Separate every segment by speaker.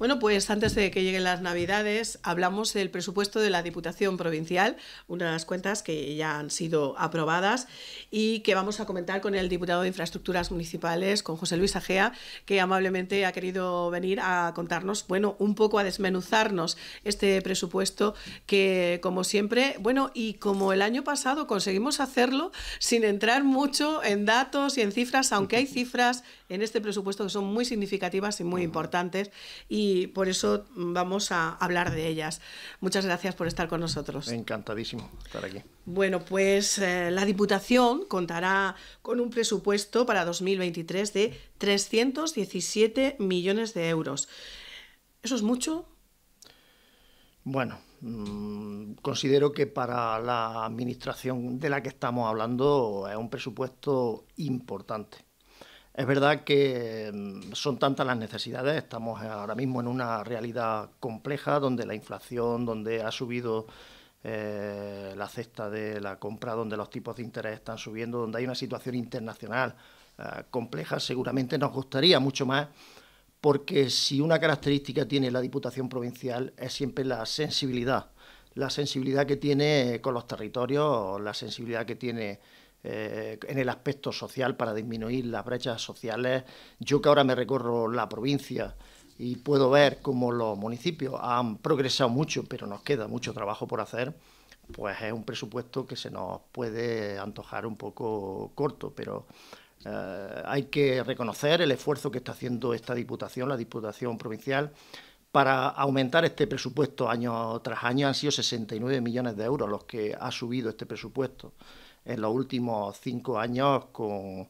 Speaker 1: Bueno, pues antes de que lleguen las Navidades, hablamos del presupuesto de la Diputación Provincial, unas cuentas que ya han sido aprobadas y que vamos a comentar con el diputado de Infraestructuras Municipales, con José Luis Ajea, que amablemente ha querido venir a contarnos, bueno, un poco a desmenuzarnos este presupuesto que, como siempre, bueno, y como el año pasado conseguimos hacerlo sin entrar mucho en datos y en cifras, aunque hay cifras en este presupuesto que son muy significativas y muy importantes. Y y por eso vamos a hablar de ellas. Muchas gracias por estar con nosotros.
Speaker 2: Encantadísimo estar aquí.
Speaker 1: Bueno, pues eh, la Diputación contará con un presupuesto para 2023 de 317 millones de euros. ¿Eso es mucho?
Speaker 2: Bueno, mm, considero que para la administración de la que estamos hablando es un presupuesto importante. Es verdad que mm, son tantas las necesidades, estamos ahora mismo en una realidad compleja donde la inflación, donde ha subido eh, la cesta de la compra, donde los tipos de interés están subiendo, donde hay una situación internacional eh, compleja, seguramente nos gustaría mucho más, porque si una característica tiene la Diputación Provincial es siempre la sensibilidad, la sensibilidad que tiene eh, con los territorios, la sensibilidad que tiene eh, en el aspecto social para disminuir las brechas sociales. Yo que ahora me recorro la provincia y puedo ver cómo los municipios han progresado mucho, pero nos queda mucho trabajo por hacer, pues es un presupuesto que se nos puede antojar un poco corto, pero eh, hay que reconocer el esfuerzo que está haciendo esta Diputación, la Diputación Provincial, para aumentar este presupuesto año tras año. Han sido 69 millones de euros los que ha subido este presupuesto en los últimos cinco años con,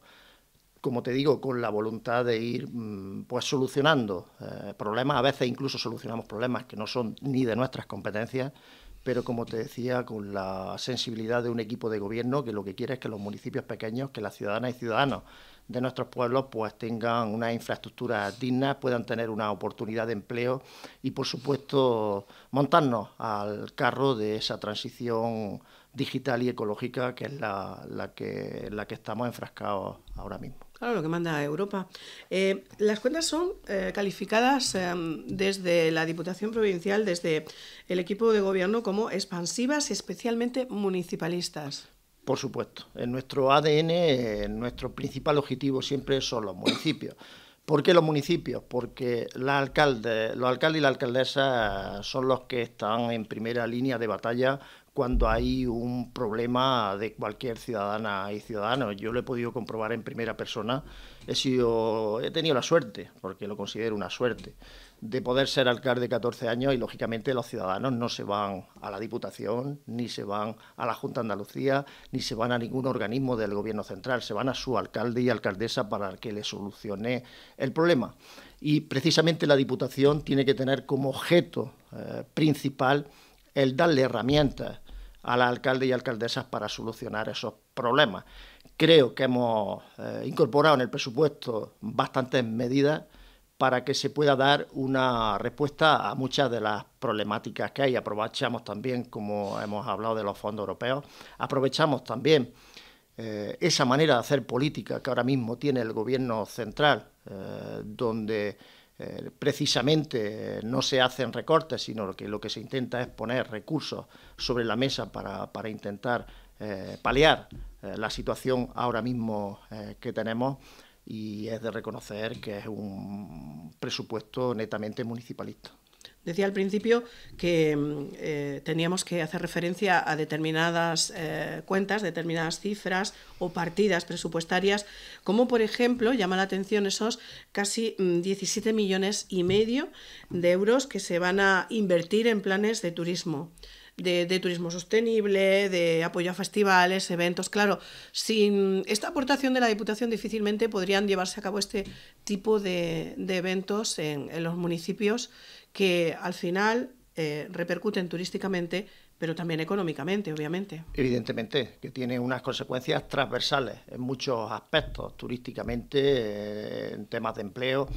Speaker 2: como te digo, con la voluntad de ir mm, pues solucionando eh, problemas. A veces incluso solucionamos problemas que no son ni de nuestras competencias, pero como te decía, con la sensibilidad de un equipo de gobierno que lo que quiere es que los municipios pequeños, que las ciudadanas y ciudadanos de nuestros pueblos pues tengan una infraestructura digna puedan tener una oportunidad de empleo y por supuesto montarnos al carro de esa transición digital y ecológica, que es la, la que, la que estamos enfrascados ahora mismo.
Speaker 1: Claro, lo que manda Europa. Eh, las cuentas son eh, calificadas eh, desde la Diputación Provincial, desde el equipo de gobierno, como expansivas y especialmente municipalistas.
Speaker 2: Por supuesto. En nuestro ADN, nuestro principal objetivo siempre son los municipios. ¿Por qué los municipios? Porque la alcalde, los alcaldes y la alcaldesa son los que están en primera línea de batalla cuando hay un problema de cualquier ciudadana y ciudadano. Yo lo he podido comprobar en primera persona. He, sido, he tenido la suerte, porque lo considero una suerte, de poder ser alcalde 14 años y, lógicamente, los ciudadanos no se van a la Diputación, ni se van a la Junta de Andalucía, ni se van a ningún organismo del Gobierno central. Se van a su alcalde y alcaldesa para que le solucione el problema. Y, precisamente, la Diputación tiene que tener como objeto eh, principal el darle herramientas a alcalde y alcaldesas para solucionar esos problemas. Creo que hemos eh, incorporado en el presupuesto bastantes medidas para que se pueda dar una respuesta a muchas de las problemáticas que hay. Aprovechamos también, como hemos hablado de los fondos europeos, aprovechamos también eh, esa manera de hacer política que ahora mismo tiene el gobierno central, eh, donde eh, precisamente no se hacen recortes, sino que lo que se intenta es poner recursos sobre la mesa para, intentar eh, paliar eh, la situación ahora mismo que tenemos y es de reconocer que es un presupuesto netamente municipalista.
Speaker 1: Decía al principio que mm, eh, teníamos que hacer referencia a determinadas eh, cuentas, determinadas cifras o partidas presupuestarias, como por ejemplo llama la atención esos casi 17 mm, millones y medio de euros que se van a invertir en planes de turismo de, turismo sostenible, de apoyo a festivales, eventos. Claro, sin esta aportación de la Diputación difícilmente podrían llevarse a cabo este tipo de, de eventos en, los municipios que al final eh, repercuten turísticamente, pero también económicamente, obviamente.
Speaker 2: Evidentemente, que tiene unas consecuencias transversales en muchos aspectos, turísticamente, eh, en temas de empleo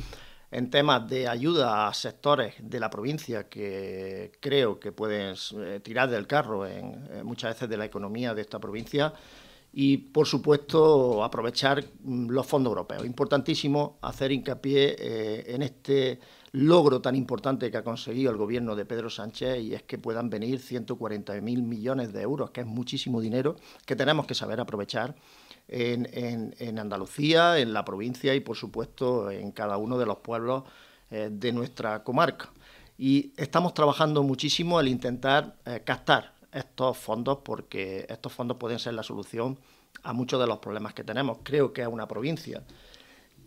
Speaker 2: en temas de ayuda a sectores de la provincia que creo que pueden eh, tirar del carro en, eh, muchas veces de la economía de esta provincia y, por supuesto, aprovechar mm, los fondos europeos. Importantísimo hacer hincapié eh, en este logro tan importante que ha conseguido el gobierno de Pedro Sánchez y es que puedan venir 140.000 millones de euros, que es muchísimo dinero que tenemos que saber aprovechar en, Andalucía, en la provincia y por supuesto en cada uno de los pueblos eh, de nuestra comarca. Y estamos trabajando muchísimo al intentar eh, captar estos fondos porque estos fondos pueden ser la solución a muchos de los problemas que tenemos. Creo que es una provincia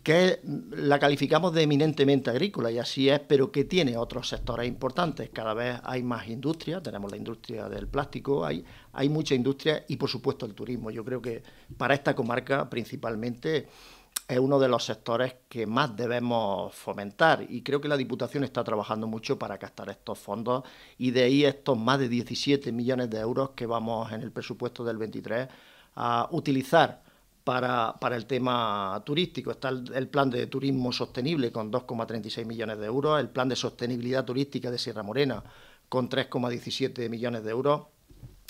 Speaker 2: que la calificamos de eminentemente agrícola y así es, pero que tiene otros sectores importantes. Cada vez hay más industria, tenemos la industria del plástico, hay, hay mucha industria y por supuesto el turismo. Yo creo que para esta comarca principalmente es uno de los sectores que más debemos fomentar y creo que la Diputación está trabajando mucho para gastar estos fondos y de ahí estos más de 17 millones de euros que vamos en el presupuesto del 23 a utilizar para, para el tema turístico. Está el, plan de turismo sostenible con 2,36 millones de euros, el plan de sostenibilidad turística de Sierra Morena con 3,17 millones de euros,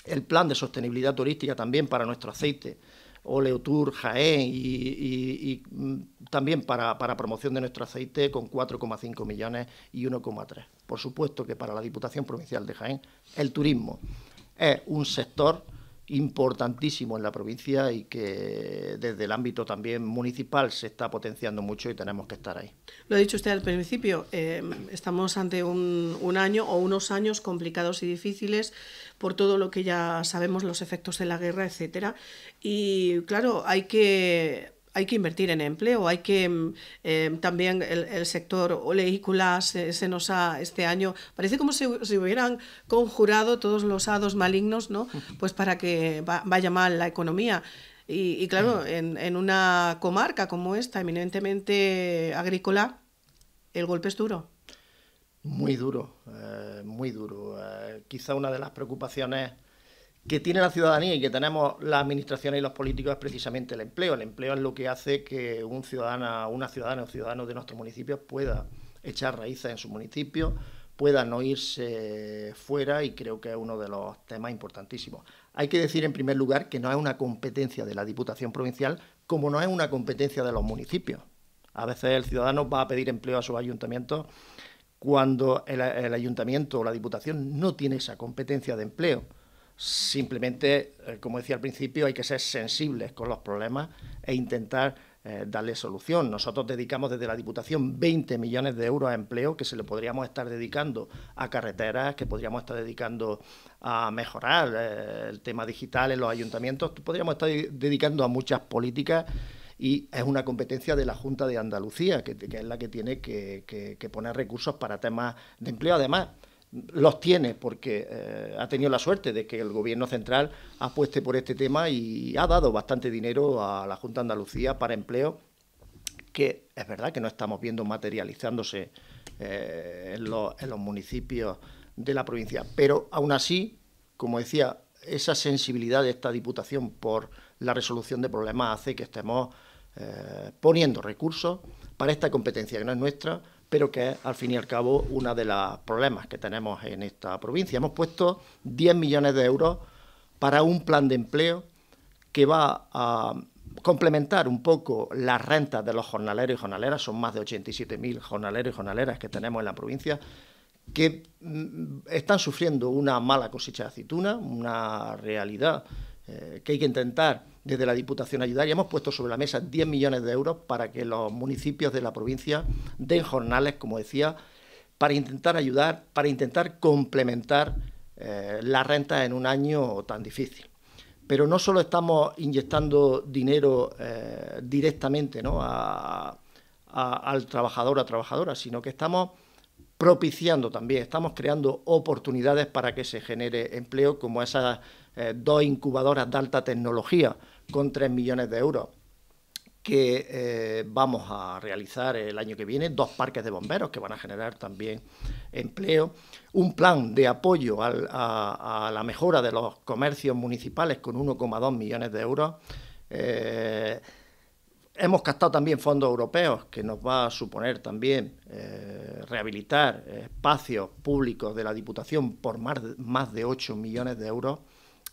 Speaker 2: el plan de sostenibilidad turística también para nuestro aceite, Oleotur, Jaén y, mm, también para, para, promoción de nuestro aceite con 4,5 millones y 1,3. Por supuesto que para la Diputación Provincial de Jaén el turismo es un sector importantísimo en la provincia y que desde el ámbito también municipal se está potenciando mucho y tenemos que estar ahí.
Speaker 1: Lo ha dicho usted al principio, eh, estamos ante un, un, año o unos años complicados y difíciles por todo lo que ya sabemos, los efectos de la guerra, etcétera. Y claro, hay que hay que invertir en empleo, hay que mm, em, también el, sector oleícola eh, se, nos ha este año, parece como si, hubieran conjurado todos los hados malignos, ¿no? Pues para que vaya mal la economía. Y, claro, en, una comarca como esta, eminentemente agrícola, el golpe es duro.
Speaker 2: Muy duro, eh, muy duro. Eh, quizá una de las preocupaciones que tiene la ciudadanía y que tenemos las administraciones y los políticos es precisamente el empleo. El empleo es lo que hace que un ciudadano, una ciudadana o ciudadano de nuestros municipios pueda echar raíces en su municipio, pueda no irse fuera y creo que es uno de los temas importantísimos. Hay que decir en primer lugar que no es una competencia de la Diputación Provincial como no es una competencia de los municipios. A veces el ciudadano va a pedir empleo a su ayuntamiento cuando el ayuntamiento o la Diputación no tiene esa competencia de empleo Simplemente, eh, como decía al principio, hay que ser sensibles con los problemas e intentar eh, darle solución. Nosotros dedicamos desde la Diputación 20 millones de euros a empleo que se le podríamos estar dedicando a carreteras, que podríamos estar dedicando a mejorar eh, el tema digital en los ayuntamientos, podríamos estar dedicando a muchas políticas y es una competencia de la Junta de Andalucía, que, es la que tiene que poner recursos para temas de empleo. Además, los tiene porque eh, ha tenido la suerte de que el gobierno central apueste por este tema y ha dado bastante dinero a la Junta de Andalucía para empleo, que es verdad que no estamos viendo materializándose eh, en, los, municipios de la provincia. Pero aún así, como decía, esa sensibilidad de esta Diputación por la resolución de problemas hace que estemos eh, poniendo recursos para esta competencia que no es nuestra, pero que es al fin y al cabo uno de los problemas que tenemos en esta provincia. Hemos puesto 10 millones de euros para un plan de empleo que va a complementar un poco las rentas de los jornaleros y jornaleras, son más de 87.000 jornaleros y jornaleras que tenemos en la provincia, que mm, están sufriendo una mala cosecha de aceituna, una realidad eh, que hay que intentar desde la Diputación ayudar y hemos puesto sobre la mesa 10 millones de euros para que los municipios de la provincia den jornales, como decía, para intentar ayudar, para intentar complementar eh, la renta en un año tan difícil. Pero no solo estamos inyectando dinero eh, directamente al trabajador o a trabajadora, sino que estamos propiciando también, estamos creando oportunidades para que se genere empleo, como esas eh, dos incubadoras de alta tecnología con 3 millones de euros que eh, vamos a realizar el año que viene, dos parques de bomberos que van a generar también empleo, un plan de apoyo a, la mejora de los comercios municipales con 1,2 millones de euros. Eh, hemos captado también fondos europeos que nos va a suponer también rehabilitar espacios públicos de la Diputación por más, más de 8 millones de euros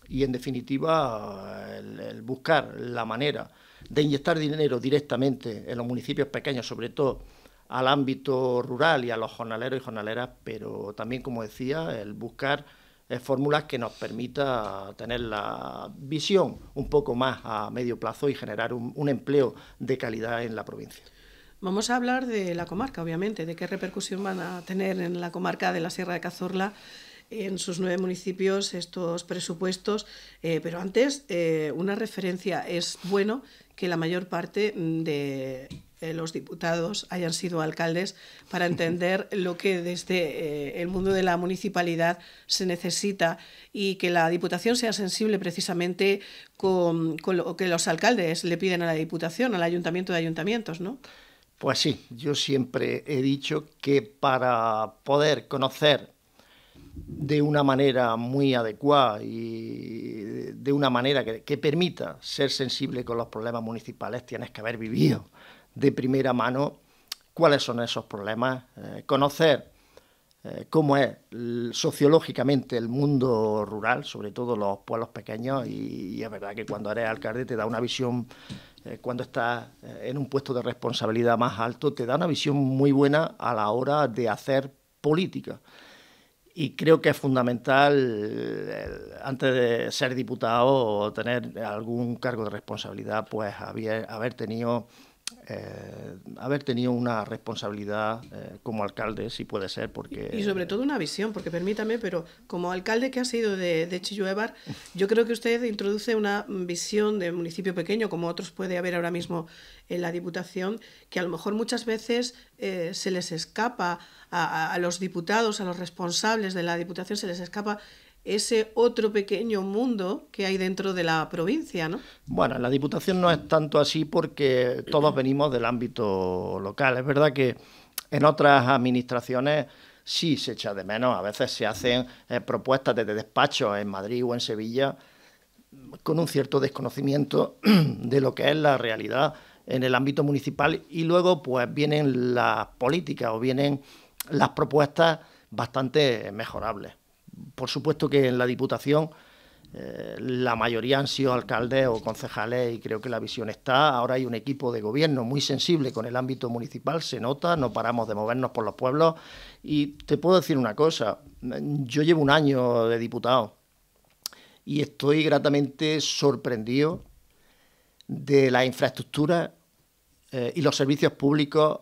Speaker 2: y en definitiva el, buscar la manera de inyectar dinero directamente en los municipios pequeños, sobre todo al ámbito rural y a los jornaleros y jornaleras, pero también, como decía, el buscar eh, fórmulas que nos permita tener la visión un poco más a medio plazo y generar un, un empleo de calidad en la provincia.
Speaker 1: Vamos a hablar de la comarca, obviamente, de qué repercusión van a tener en la comarca de la Sierra de Cazorla en sus nueve municipios estos presupuestos. Eh, pero antes, eh, una referencia, es bueno que la mayor parte de eh, los diputados hayan sido alcaldes para entender lo que desde el mundo de la municipalidad se necesita y que la Diputación sea sensible precisamente con, con, lo que los alcaldes le piden a la Diputación, al Ayuntamiento de Ayuntamientos, ¿no?
Speaker 2: Pues sí, yo siempre he dicho que para poder conocer de una manera muy adecuada y de una manera que, permita ser sensible con los problemas municipales, tienes que haber vivido de primera mano cuáles son esos problemas, eh, conocer eh, cómo es sociológicamente el mundo rural, sobre todo los pueblos pequeños, y, es verdad que cuando eres alcalde te da una visión, eh, cuando estás en un puesto de responsabilidad más alto, te da una visión muy buena a la hora de hacer política y creo que es fundamental, eh, antes de ser diputado o tener algún cargo de responsabilidad, pues haber, haber tenido eh, haber tenido una responsabilidad eh, como alcalde, si puede ser, porque...
Speaker 1: Y sobre todo una visión, porque permítame, pero como alcalde que ha sido de, de yo creo que usted introduce una visión de municipio pequeño, como otros puede haber ahora mismo en la Diputación, que a lo mejor muchas veces eh, se les escapa a los diputados, a los responsables de la Diputación, se les escapa ese otro pequeño mundo que hay dentro de la provincia, ¿no?
Speaker 2: Bueno, la Diputación no es tanto así porque todos venimos del ámbito local. Es verdad que en otras administraciones sí se echa de menos. A veces se hacen eh, propuestas desde despacho en Madrid o en Sevilla con un cierto desconocimiento de lo que es la realidad en el ámbito municipal y luego pues vienen las políticas o vienen las propuestas bastante mejorables por supuesto que en la Diputación eh, la mayoría han sido alcaldes o concejales y creo que la visión está. Ahora hay un equipo de gobierno muy sensible con el ámbito municipal, se nota, no paramos de movernos por los pueblos. Y te puedo decir una cosa, yo llevo un año de diputado y estoy gratamente sorprendido de la infraestructura eh, y los servicios públicos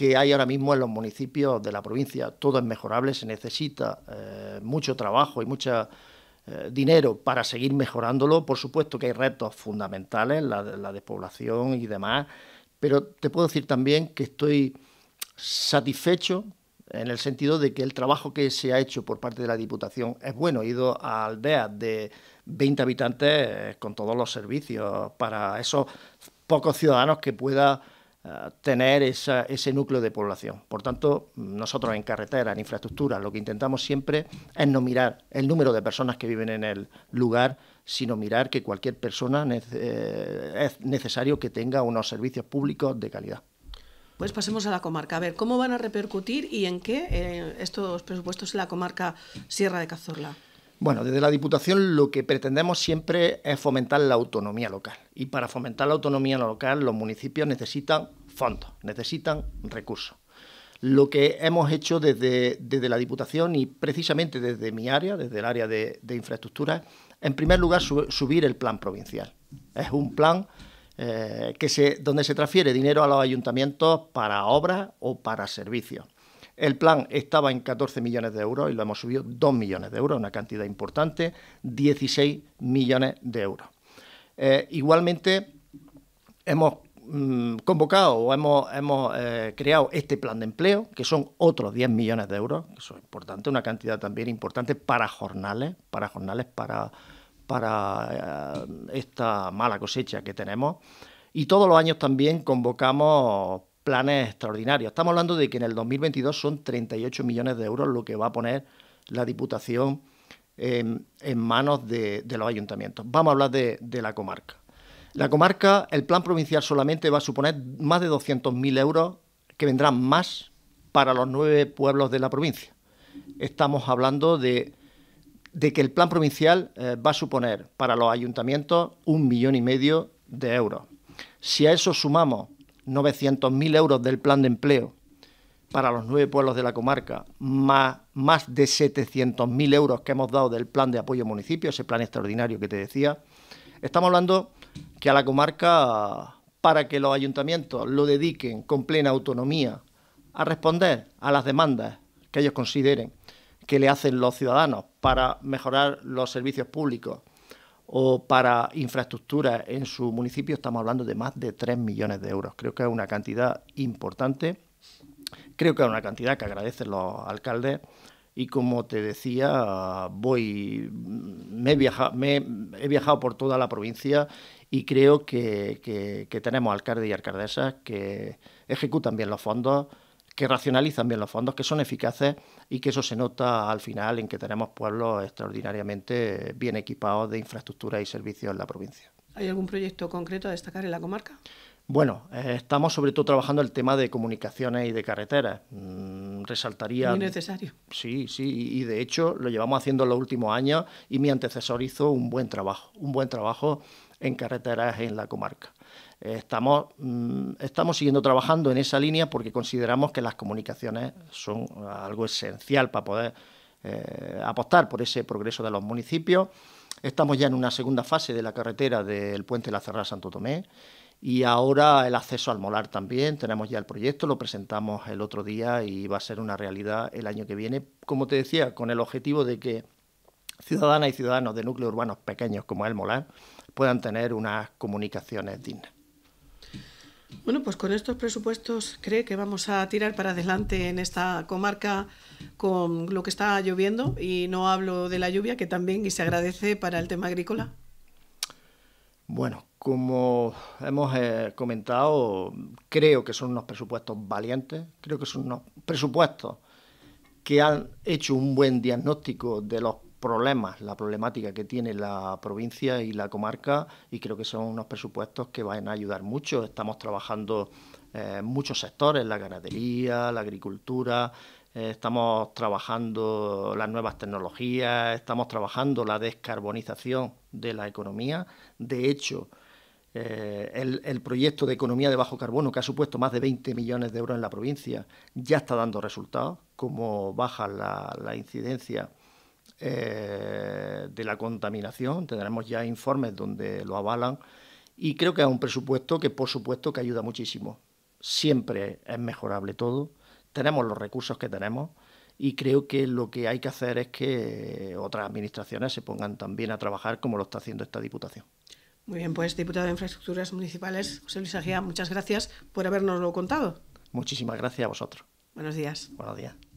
Speaker 2: que hay ahora mismo en los municipios de la provincia. Todo es mejorable, se necesita eh, mucho trabajo y mucho eh, dinero para seguir mejorándolo. Por supuesto que hay retos fundamentales, la, la despoblación y demás, pero te puedo decir también que estoy satisfecho en el sentido de que el trabajo que se ha hecho por parte de la Diputación es bueno. He ido a aldeas de 20 habitantes eh, con todos los servicios para esos pocos ciudadanos que pueda eh, tener ese núcleo de población. Por tanto, nosotros en carretera, en infraestructura, lo que intentamos siempre es no mirar el número de personas que viven en el lugar, sino mirar que cualquier persona eh, es necesario que tenga unos servicios públicos de calidad.
Speaker 1: Pues pasemos a la comarca. A ver, ¿cómo van a repercutir y en qué eh, estos presupuestos en la comarca Sierra de Cazorla?
Speaker 2: Bueno, desde la Diputación lo que pretendemos siempre es fomentar la autonomía local. Y para fomentar la autonomía local, los municipios necesitan fondos, necesitan recursos. Lo que hemos hecho desde, la Diputación y precisamente desde mi área, desde el área de, infraestructuras, en primer lugar, subir el plan provincial. Es un plan eh, que se, donde se transfiere dinero a los ayuntamientos para obras o para servicios. El plan estaba en 14 millones de euros y lo hemos subido 2 millones de euros, una cantidad importante, 16 millones de euros. Eh, igualmente, hemos mm, convocado o hemos, hemos eh, creado este plan de empleo, que son otros 10 millones de euros, que son importantes, una cantidad también importante para jornales, para jornales, para, para eh, esta mala cosecha que tenemos. Y todos los años también convocamos planes extraordinarios. Estamos hablando de que en el 2022 son 38 millones de euros lo que va a poner la Diputación en, manos de, los ayuntamientos. Vamos a hablar de, la comarca. La comarca, el plan provincial solamente va a suponer más de 200.000 euros que vendrán más para los nueve pueblos de la provincia. Estamos hablando de, que el plan provincial eh, va a suponer para los ayuntamientos un millón y medio de euros. Si a eso sumamos 900.000 euros del plan de empleo para los nueve pueblos de la comarca, más, más de 700.000 euros que hemos dado del plan de apoyo municipio, ese plan extraordinario que te decía. Estamos hablando que a la comarca, para que los ayuntamientos lo dediquen con plena autonomía a responder a las demandas que ellos consideren que le hacen los ciudadanos para mejorar los servicios públicos o para infraestructura en su municipio, estamos hablando de más de 3 millones de euros. Creo que es una cantidad importante, creo que es una cantidad que agradecen los alcaldes y como te decía, voy, he, viajado, por toda la provincia y creo que tenemos alcaldes y alcaldesas que ejecutan bien los fondos, que racionalizan bien los fondos, que son eficaces y que eso se nota al final en que tenemos pueblos extraordinariamente bien equipados de infraestructura y servicios en la provincia.
Speaker 1: ¿Hay algún proyecto concreto a destacar en la comarca?
Speaker 2: Bueno, eh, estamos sobre todo trabajando el tema de comunicaciones y de carreteras.
Speaker 1: Mm,
Speaker 2: resaltaría. Muy necesario. Sí, sí, y, y de hecho lo llevamos haciendo en los últimos años y mi antecesor hizo un buen trabajo, un buen trabajo en carreteras en la comarca. Estamos, mm, estamos siguiendo trabajando en esa línea porque consideramos que las comunicaciones son algo esencial para poder eh, apostar por ese progreso de los municipios. Estamos ya en una segunda fase de la carretera del puente de La Cerrada Santo Tomé y ahora el acceso al molar también. Tenemos ya el proyecto, lo presentamos el otro día y va a ser una realidad el año que viene, como te decía, con el objetivo de que ciudadanas y ciudadanos de núcleos urbanos pequeños como el molar puedan tener unas comunicaciones dignas.
Speaker 1: Bueno, pues con estos presupuestos cree que vamos a tirar para adelante en esta comarca con lo que está lloviendo y no hablo de la lluvia que también y se agradece para el tema agrícola.
Speaker 2: Bueno, como hemos eh, comentado, creo que son unos presupuestos valientes, creo que son unos presupuestos que han hecho un buen diagnóstico de los problemas, la problemática que tiene la provincia y la comarca y creo que son unos presupuestos que van a ayudar mucho. Estamos trabajando eh, muchos sectores, la ganadería, la agricultura, eh, estamos trabajando las nuevas tecnologías, estamos trabajando la descarbonización de la economía. De hecho, eh, el, proyecto de economía de bajo carbono, que ha supuesto más de 20 millones de euros en la provincia, ya está dando resultados, como baja la incidencia eh, de la contaminación, tendremos ya informes donde lo avalan y creo que es un presupuesto que por supuesto que ayuda muchísimo. Siempre es mejorable todo, tenemos los recursos que tenemos y creo que lo que hay que hacer es que otras administraciones se pongan también a trabajar como lo está haciendo esta Diputación.
Speaker 1: Muy bien, pues diputado de Infraestructuras Municipales, José Luis Agía, muchas gracias por habernoslo contado.
Speaker 2: Muchísimas gracias a vosotros.
Speaker 1: Buenos días. Buenos
Speaker 2: días.